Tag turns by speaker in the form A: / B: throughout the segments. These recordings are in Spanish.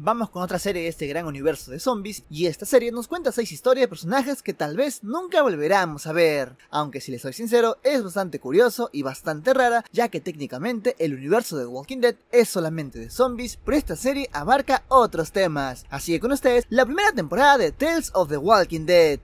A: Vamos con otra serie de este gran universo de zombies y esta serie nos cuenta seis historias de personajes que tal vez nunca volveremos a ver, aunque si les soy sincero es bastante curioso y bastante rara ya que técnicamente el universo de Walking Dead es solamente de zombies, pero esta serie abarca otros temas, así que con ustedes la primera temporada de Tales of the Walking Dead.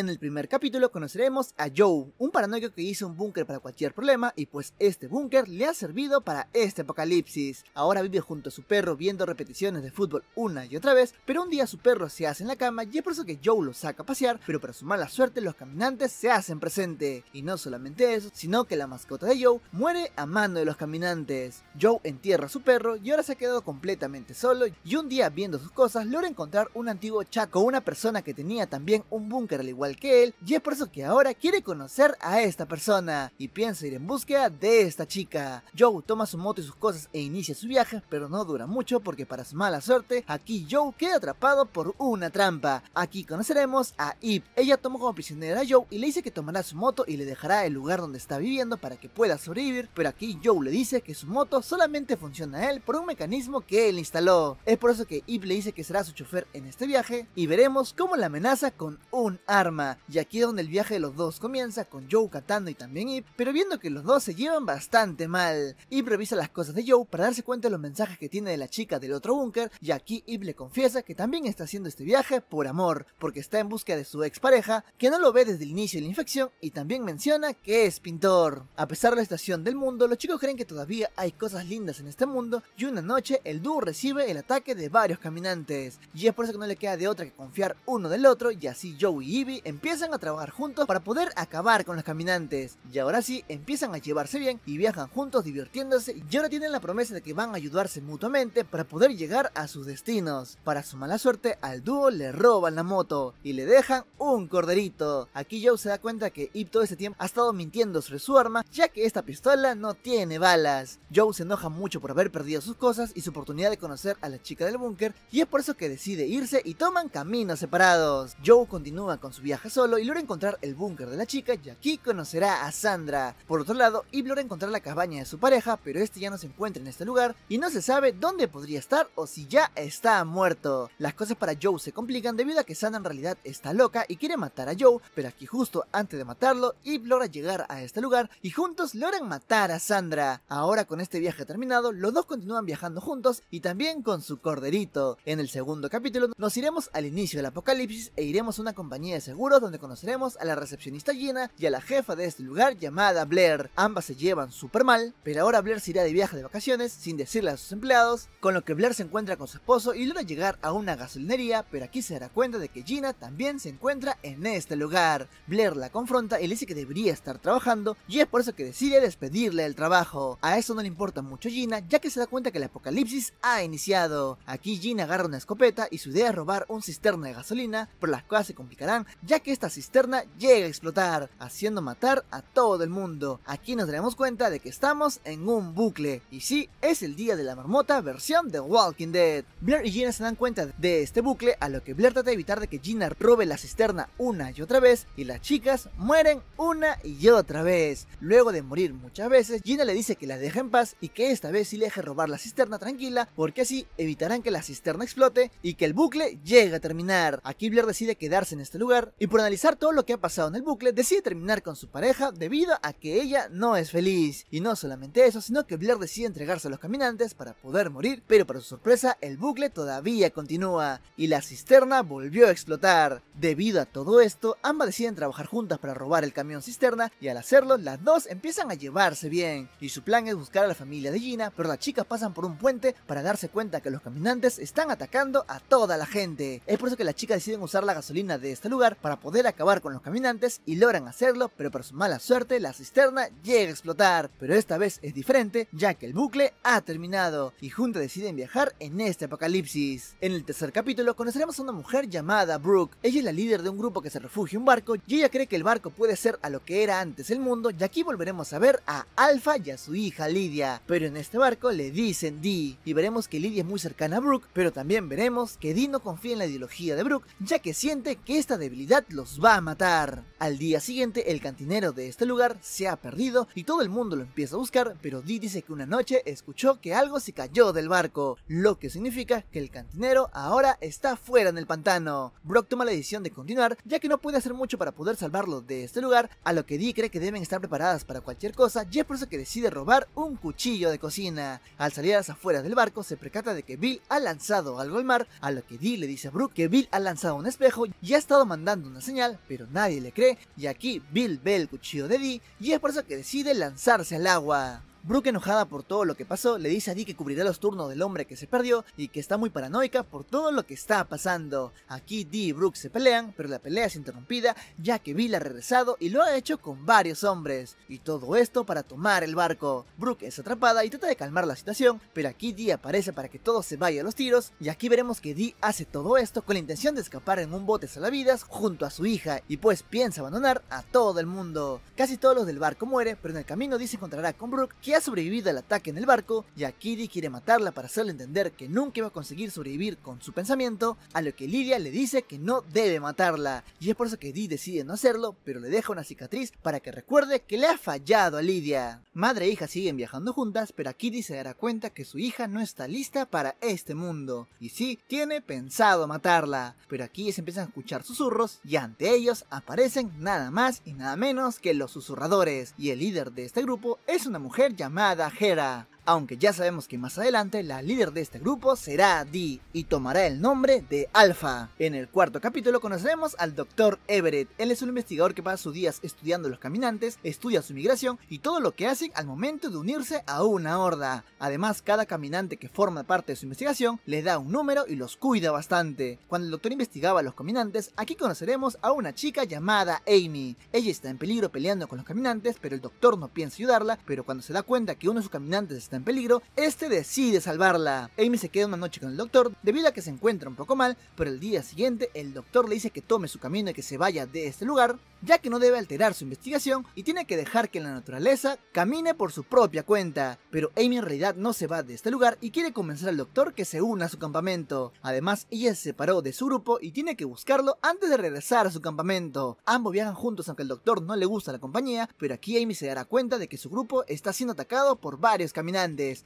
A: En el primer capítulo conoceremos a Joe, un paranoico que hizo un búnker para cualquier problema y pues este búnker le ha servido para este apocalipsis. Ahora vive junto a su perro viendo repeticiones de fútbol una y otra vez, pero un día su perro se hace en la cama y es por eso que Joe lo saca a pasear, pero para su mala suerte los caminantes se hacen presente. Y no solamente eso, sino que la mascota de Joe muere a mano de los caminantes. Joe entierra a su perro y ahora se ha quedado completamente solo y un día viendo sus cosas logra encontrar un antiguo chaco, una persona que tenía también un búnker al igual que él y es por eso que ahora quiere conocer a esta persona y piensa ir en búsqueda de esta chica. Joe toma su moto y sus cosas e inicia su viaje, pero no dura mucho porque para su mala suerte, aquí Joe queda atrapado por una trampa. Aquí conoceremos a Eve, Ella toma como prisionera a Joe y le dice que tomará su moto y le dejará el lugar donde está viviendo para que pueda sobrevivir, pero aquí Joe le dice que su moto solamente funciona a él por un mecanismo que él instaló. Es por eso que Eve le dice que será su chofer en este viaje y veremos cómo la amenaza con un arma y aquí es donde el viaje de los dos comienza con Joe catando y también Ip, pero viendo que los dos se llevan bastante mal, Ip revisa las cosas de Joe para darse cuenta de los mensajes que tiene de la chica del otro búnker, y aquí Ip le confiesa que también está haciendo este viaje por amor, porque está en busca de su expareja, que no lo ve desde el inicio de la infección, y también menciona que es pintor. A pesar de la estación del mundo, los chicos creen que todavía hay cosas lindas en este mundo, y una noche el dúo recibe el ataque de varios caminantes, y es por eso que no le queda de otra que confiar uno del otro, y así Joe y Ivy empiezan a trabajar juntos para poder acabar con los caminantes. Y ahora sí, empiezan a llevarse bien y viajan juntos divirtiéndose y ahora tienen la promesa de que van a ayudarse mutuamente para poder llegar a sus destinos. Para su mala suerte, al dúo le roban la moto y le dejan un corderito. Aquí Joe se da cuenta que Ip todo este tiempo ha estado mintiendo sobre su arma, ya que esta pistola no tiene balas. Joe se enoja mucho por haber perdido sus cosas y su oportunidad de conocer a la chica del búnker, y es por eso que decide irse y toman caminos separados. Joe continúa con su viaja solo y logra encontrar el búnker de la chica y aquí conocerá a Sandra. Por otro lado, Eve logra encontrar la cabaña de su pareja, pero este ya no se encuentra en este lugar y no se sabe dónde podría estar o si ya está muerto. Las cosas para Joe se complican debido a que Sandra en realidad está loca y quiere matar a Joe, pero aquí justo antes de matarlo, Eve logra llegar a este lugar y juntos logran matar a Sandra. Ahora con este viaje terminado, los dos continúan viajando juntos y también con su corderito. En el segundo capítulo nos iremos al inicio del apocalipsis e iremos a una compañía de seguridad donde conoceremos a la recepcionista Gina y a la jefa de este lugar llamada Blair. Ambas se llevan súper mal, pero ahora Blair se irá de viaje de vacaciones sin decirle a sus empleados, con lo que Blair se encuentra con su esposo y logra llegar a una gasolinería, pero aquí se dará cuenta de que Gina también se encuentra en este lugar. Blair la confronta y le dice que debería estar trabajando y es por eso que decide despedirle del trabajo. A eso no le importa mucho Gina, ya que se da cuenta que el apocalipsis ha iniciado. Aquí Gina agarra una escopeta y su idea es robar un cisterno de gasolina, Por las cuales se complicarán ya que esta cisterna llega a explotar, haciendo matar a todo el mundo. Aquí nos daremos cuenta de que estamos en un bucle, y sí, es el día de la marmota versión de Walking Dead. Blair y Gina se dan cuenta de este bucle, a lo que Blair trata de evitar de que Gina robe la cisterna una y otra vez, y las chicas mueren una y otra vez. Luego de morir muchas veces, Gina le dice que la deje en paz y que esta vez si le deje robar la cisterna tranquila, porque así evitarán que la cisterna explote y que el bucle llegue a terminar. Aquí Blair decide quedarse en este lugar y por analizar todo lo que ha pasado en el bucle, decide terminar con su pareja debido a que ella no es feliz. Y no solamente eso, sino que Blair decide entregarse a los caminantes para poder morir, pero para su sorpresa, el bucle todavía continúa y la cisterna volvió a explotar. Debido a todo esto, ambas deciden trabajar juntas para robar el camión cisterna y al hacerlo, las dos empiezan a llevarse bien. Y su plan es buscar a la familia de Gina, pero las chicas pasan por un puente para darse cuenta que los caminantes están atacando a toda la gente. Es por eso que las chicas deciden usar la gasolina de este lugar para para poder acabar con los caminantes y logran hacerlo, pero por su mala suerte la cisterna llega a explotar. Pero esta vez es diferente, ya que el bucle ha terminado y juntos deciden viajar en este apocalipsis. En el tercer capítulo conoceremos a una mujer llamada Brooke. Ella es la líder de un grupo que se refugia en un barco y ella cree que el barco puede ser a lo que era antes el mundo y aquí volveremos a ver a Alpha y a su hija Lidia. Pero en este barco le dicen Dee y veremos que Lidia es muy cercana a Brooke, pero también veremos que Dee no confía en la ideología de Brooke ya que siente que esta debilidad los va a matar. Al día siguiente, el cantinero de este lugar se ha perdido y todo el mundo lo empieza a buscar, pero Dee dice que una noche escuchó que algo se cayó del barco, lo que significa que el cantinero ahora está fuera en el pantano. Brock toma la decisión de continuar, ya que no puede hacer mucho para poder salvarlo de este lugar, a lo que Dee cree que deben estar preparadas para cualquier cosa, y es por eso que decide robar un cuchillo de cocina. Al salir a las afueras del barco, se percata de que Bill ha lanzado algo al mar, a lo que Dee le dice a Brooke que Bill ha lanzado un espejo y ha estado mandando una señal, pero nadie le cree y aquí Bill ve el cuchillo de Dee y es por eso que decide lanzarse al agua. Brooke, enojada por todo lo que pasó, le dice a Dee que cubrirá los turnos del hombre que se perdió y que está muy paranoica por todo lo que está pasando. Aquí Dee y Brooke se pelean, pero la pelea es interrumpida ya que Bill ha regresado y lo ha hecho con varios hombres. Y todo esto para tomar el barco. Brooke es atrapada y trata de calmar la situación, pero aquí Dee aparece para que todo se vaya a los tiros y aquí veremos que Dee hace todo esto con la intención de escapar en un bote salvavidas junto a su hija y pues piensa abandonar a todo el mundo. Casi todos los del barco mueren, pero en el camino Dee se encontrará con Brooke, ha sobrevivido al ataque en el barco, Yakiri quiere matarla para hacerle entender que nunca va a conseguir sobrevivir con su pensamiento, a lo que Lidia le dice que no debe matarla, y es por eso que Dee decide no hacerlo, pero le deja una cicatriz para que recuerde que le ha fallado a Lidia. Madre e hija siguen viajando juntas, pero Kiri se dará cuenta que su hija no está lista para este mundo, y sí, tiene pensado matarla, pero aquí se empiezan a escuchar susurros, y ante ellos aparecen nada más y nada menos que los susurradores, y el líder de este grupo es una mujer llamada Jera aunque ya sabemos que más adelante la líder de este grupo será Dee y tomará el nombre de Alpha. En el cuarto capítulo conoceremos al Dr. Everett. Él es un investigador que pasa sus días estudiando los caminantes, estudia su migración y todo lo que hacen al momento de unirse a una horda. Además, cada caminante que forma parte de su investigación le da un número y los cuida bastante. Cuando el doctor investigaba a los caminantes, aquí conoceremos a una chica llamada Amy. Ella está en peligro peleando con los caminantes, pero el doctor no piensa ayudarla, pero cuando se da cuenta que uno de sus caminantes está peligro, este decide salvarla. Amy se queda una noche con el doctor debido a que se encuentra un poco mal, pero el día siguiente el doctor le dice que tome su camino y que se vaya de este lugar, ya que no debe alterar su investigación y tiene que dejar que la naturaleza camine por su propia cuenta. Pero Amy en realidad no se va de este lugar y quiere convencer al doctor que se una a su campamento. Además, ella se separó de su grupo y tiene que buscarlo antes de regresar a su campamento. Ambos viajan juntos aunque el doctor no le gusta la compañía, pero aquí Amy se dará cuenta de que su grupo está siendo atacado por varios caminantes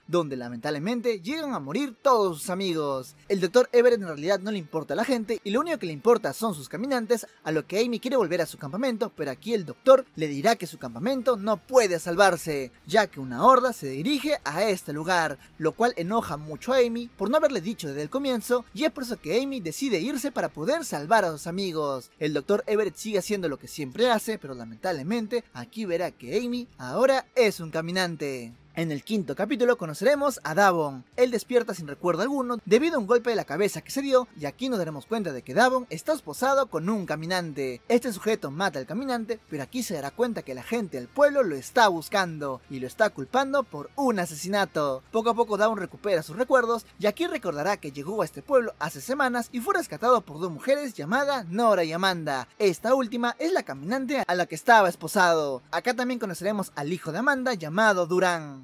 A: donde lamentablemente llegan a morir todos sus amigos. El doctor Everett en realidad no le importa a la gente y lo único que le importa son sus caminantes, a lo que Amy quiere volver a su campamento, pero aquí el doctor le dirá que su campamento no puede salvarse, ya que una horda se dirige a este lugar, lo cual enoja mucho a Amy por no haberle dicho desde el comienzo y es por eso que Amy decide irse para poder salvar a sus amigos. El doctor Everett sigue haciendo lo que siempre hace, pero lamentablemente aquí verá que Amy ahora es un caminante. En el quinto capítulo conoceremos a Davon. Él despierta sin recuerdo alguno debido a un golpe de la cabeza que se dio y aquí nos daremos cuenta de que Davon está esposado con un caminante. Este sujeto mata al caminante, pero aquí se dará cuenta que la gente del pueblo lo está buscando y lo está culpando por un asesinato. Poco a poco Davon recupera sus recuerdos y aquí recordará que llegó a este pueblo hace semanas y fue rescatado por dos mujeres llamadas Nora y Amanda. Esta última es la caminante a la que estaba esposado. Acá también conoceremos al hijo de Amanda llamado Durán.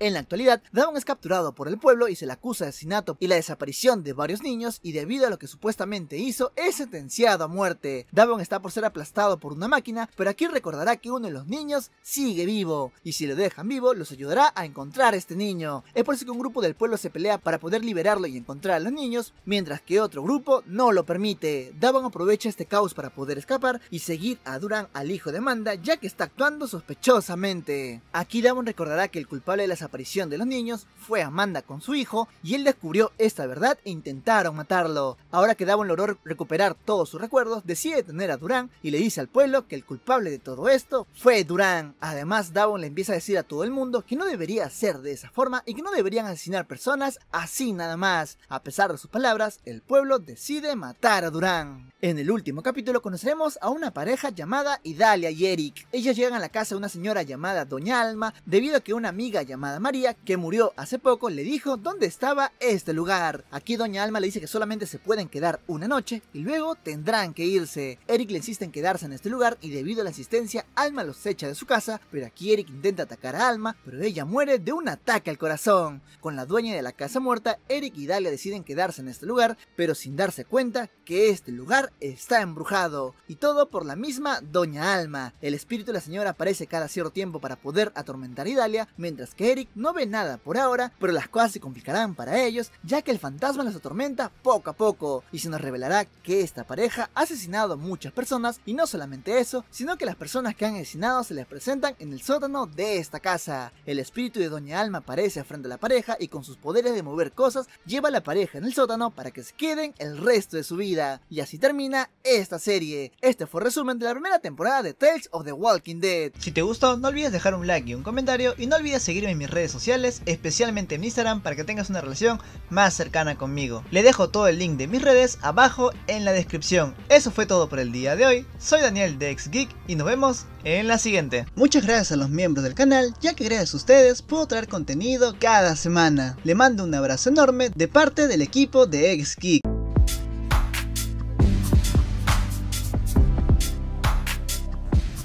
A: En la actualidad, Davon es capturado por el pueblo y se le acusa de asesinato y la desaparición de varios niños y debido a lo que supuestamente hizo, es sentenciado a muerte. Davon está por ser aplastado por una máquina, pero aquí recordará que uno de los niños sigue vivo y si lo dejan vivo, los ayudará a encontrar a este niño. Es por eso que un grupo del pueblo se pelea para poder liberarlo y encontrar a los niños, mientras que otro grupo no lo permite. Davon aprovecha este caos para poder escapar y seguir a Duran al hijo de Manda, ya que está actuando sospechosamente. Aquí Davon recordará que el culpable de las aparición de los niños fue Amanda con su hijo y él descubrió esta verdad e intentaron matarlo. Ahora que Davon logró recuperar todos sus recuerdos, decide tener a Durán y le dice al pueblo que el culpable de todo esto fue Durán. Además, Davon le empieza a decir a todo el mundo que no debería ser de esa forma y que no deberían asesinar personas así nada más. A pesar de sus palabras, el pueblo decide matar a Durán. En el último capítulo conoceremos a una pareja llamada Idalia y Eric. Ellas llegan a la casa de una señora llamada Doña Alma debido a que una amiga llamada María, que murió hace poco, le dijo dónde estaba este lugar. Aquí Doña Alma le dice que solamente se pueden quedar una noche y luego tendrán que irse. Eric le insiste en quedarse en este lugar y debido a la insistencia, Alma los echa de su casa, pero aquí Eric intenta atacar a Alma, pero ella muere de un ataque al corazón. Con la dueña de la casa muerta, Eric y Dalia deciden quedarse en este lugar, pero sin darse cuenta que este lugar está embrujado. Y todo por la misma Doña Alma. El espíritu de la señora aparece cada cierto tiempo para poder atormentar a Dalia mientras que Eric no ve nada por ahora, pero las cosas se complicarán para ellos, ya que el fantasma los atormenta poco a poco, y se nos revelará que esta pareja ha asesinado a muchas personas, y no solamente eso, sino que las personas que han asesinado se les presentan en el sótano de esta casa. El espíritu de Doña Alma aparece frente a la pareja y con sus poderes de mover cosas, lleva a la pareja en el sótano para que se queden el resto de su vida. Y así termina esta serie. Este fue el resumen de la primera temporada de Tales of the Walking Dead. Si te gustó, no olvides dejar un like y un comentario, y no olvides seguirme en mis redes redes sociales, especialmente en Instagram, para que tengas una relación más cercana conmigo. Le dejo todo el link de mis redes abajo en la descripción. Eso fue todo por el día de hoy. Soy Daniel de Geek y nos vemos en la siguiente. Muchas gracias a los miembros del canal, ya que gracias a ustedes puedo traer contenido cada semana. Le mando un abrazo enorme de parte del equipo de Geek.